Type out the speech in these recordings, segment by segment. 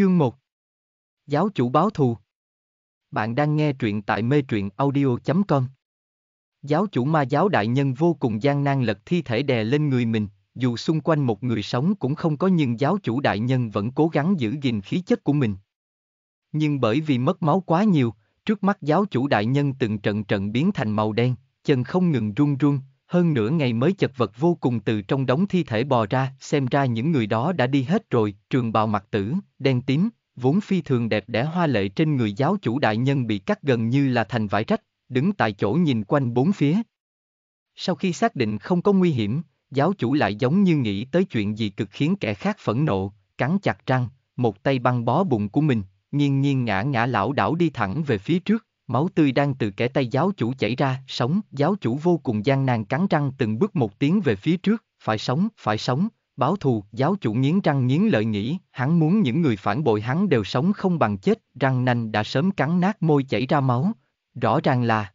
Chương 1 Giáo chủ báo thù Bạn đang nghe truyện tại mê truyện audio.com Giáo chủ ma giáo đại nhân vô cùng gian nan lật thi thể đè lên người mình, dù xung quanh một người sống cũng không có nhưng giáo chủ đại nhân vẫn cố gắng giữ gìn khí chất của mình. Nhưng bởi vì mất máu quá nhiều, trước mắt giáo chủ đại nhân từng trận trận biến thành màu đen, chân không ngừng run run, hơn nửa ngày mới chật vật vô cùng từ trong đống thi thể bò ra, xem ra những người đó đã đi hết rồi, trường bào mặt tử, đen tím, vốn phi thường đẹp đẽ hoa lệ trên người giáo chủ đại nhân bị cắt gần như là thành vải rách, đứng tại chỗ nhìn quanh bốn phía. Sau khi xác định không có nguy hiểm, giáo chủ lại giống như nghĩ tới chuyện gì cực khiến kẻ khác phẫn nộ, cắn chặt răng, một tay băng bó bụng của mình, nghiêng nghiêng ngã ngã lão đảo đi thẳng về phía trước máu tươi đang từ kẻ tay giáo chủ chảy ra, sống, giáo chủ vô cùng gian nan cắn răng từng bước một tiến về phía trước, phải sống, phải sống, báo thù, giáo chủ nghiến răng nghiến lợi nghĩ, hắn muốn những người phản bội hắn đều sống không bằng chết, răng nanh đã sớm cắn nát môi chảy ra máu, rõ ràng là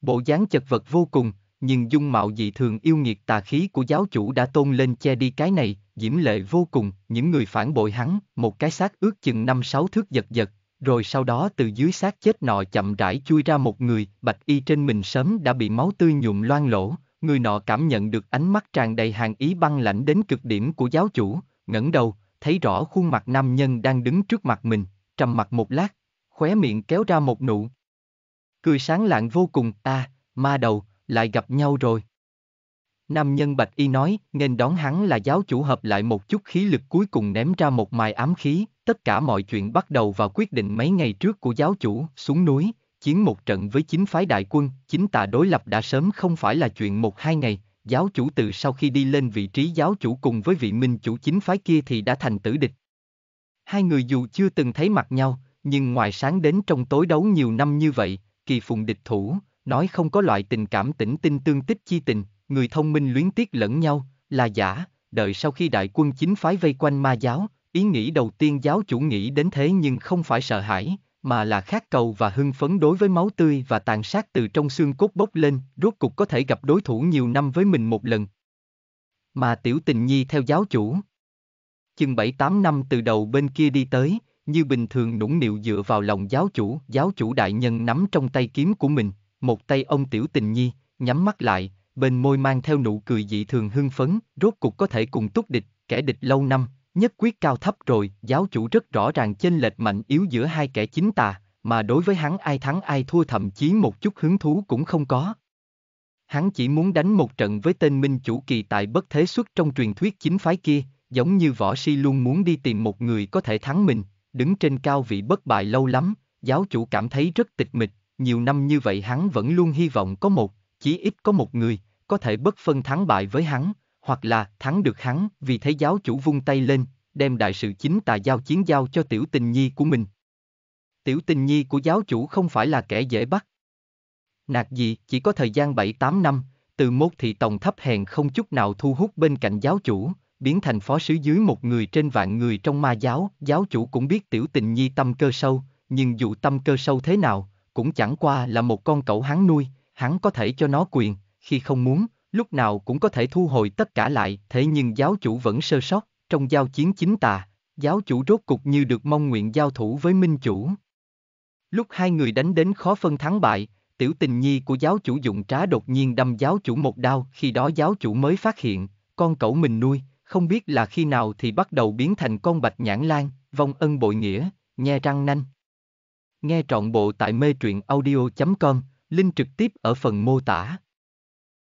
bộ dáng chật vật vô cùng, nhưng dung mạo dị thường yêu nghiệt tà khí của giáo chủ đã tôn lên che đi cái này, diễm lệ vô cùng, những người phản bội hắn, một cái xác ước chừng năm sáu thước giật giật, rồi sau đó từ dưới xác chết nọ chậm rãi chui ra một người, bạch y trên mình sớm đã bị máu tươi nhuộm loang lỗ, người nọ cảm nhận được ánh mắt tràn đầy hàng ý băng lãnh đến cực điểm của giáo chủ, ngẩng đầu, thấy rõ khuôn mặt nam nhân đang đứng trước mặt mình, trầm mặt một lát, khóe miệng kéo ra một nụ. Cười sáng lạng vô cùng, a, à, ma đầu, lại gặp nhau rồi. Nam nhân bạch y nói, nên đón hắn là giáo chủ hợp lại một chút khí lực cuối cùng ném ra một mài ám khí, Tất cả mọi chuyện bắt đầu vào quyết định mấy ngày trước của giáo chủ xuống núi, chiến một trận với chính phái đại quân, chính tà đối lập đã sớm không phải là chuyện một hai ngày, giáo chủ từ sau khi đi lên vị trí giáo chủ cùng với vị minh chủ chính phái kia thì đã thành tử địch. Hai người dù chưa từng thấy mặt nhau, nhưng ngoài sáng đến trong tối đấu nhiều năm như vậy, kỳ phùng địch thủ, nói không có loại tình cảm tĩnh tinh tương tích chi tình, người thông minh luyến tiếc lẫn nhau, là giả, đợi sau khi đại quân chính phái vây quanh ma giáo, Ý nghĩ đầu tiên giáo chủ nghĩ đến thế nhưng không phải sợ hãi, mà là khát cầu và hưng phấn đối với máu tươi và tàn sát từ trong xương cốt bốc lên, rốt cục có thể gặp đối thủ nhiều năm với mình một lần. Mà tiểu tình nhi theo giáo chủ. Chừng bảy tám năm từ đầu bên kia đi tới, như bình thường nũng nịu dựa vào lòng giáo chủ, giáo chủ đại nhân nắm trong tay kiếm của mình, một tay ông tiểu tình nhi, nhắm mắt lại, bên môi mang theo nụ cười dị thường hưng phấn, rốt cục có thể cùng túc địch, kẻ địch lâu năm, nhất quyết cao thấp rồi, giáo chủ rất rõ ràng chênh lệch mạnh yếu giữa hai kẻ chính tà, mà đối với hắn ai thắng ai thua thậm chí một chút hứng thú cũng không có. Hắn chỉ muốn đánh một trận với tên minh chủ kỳ tại bất thế xuất trong truyền thuyết chính phái kia, giống như võ si luôn muốn đi tìm một người có thể thắng mình, đứng trên cao vị bất bại lâu lắm, giáo chủ cảm thấy rất tịch mịch, nhiều năm như vậy hắn vẫn luôn hy vọng có một, chỉ ít có một người, có thể bất phân thắng bại với hắn, hoặc là thắng được hắn, vì thấy giáo chủ vung tay lên, đem đại sự chính tà giao chiến giao cho tiểu tình nhi của mình. Tiểu tình nhi của giáo chủ không phải là kẻ dễ bắt. Nạc gì, chỉ có thời gian bảy tám năm, từ mốt thị tổng thấp hèn không chút nào thu hút bên cạnh giáo chủ, biến thành phó sứ dưới một người trên vạn người trong ma giáo, giáo chủ cũng biết tiểu tình nhi tâm cơ sâu, nhưng dù tâm cơ sâu thế nào, cũng chẳng qua là một con cậu hắn nuôi, hắn có thể cho nó quyền, khi không muốn, lúc nào cũng có thể thu hồi tất cả lại, thế nhưng giáo chủ vẫn sơ sót, trong giao chiến chính tà, giáo chủ rốt cục như được mong nguyện giao thủ với minh chủ. Lúc hai người đánh đến khó phân thắng bại, tiểu tình nhi của giáo chủ dụng trá đột nhiên đâm giáo chủ một đao, khi đó giáo chủ mới phát hiện, con cậu mình nuôi, không biết là khi nào thì bắt đầu biến thành con bạch nhãn lan, vong ân bội nghĩa, nhe răng nanh. Nghe trọn bộ tại mê truyện audio.com, link trực tiếp ở phần mô tả.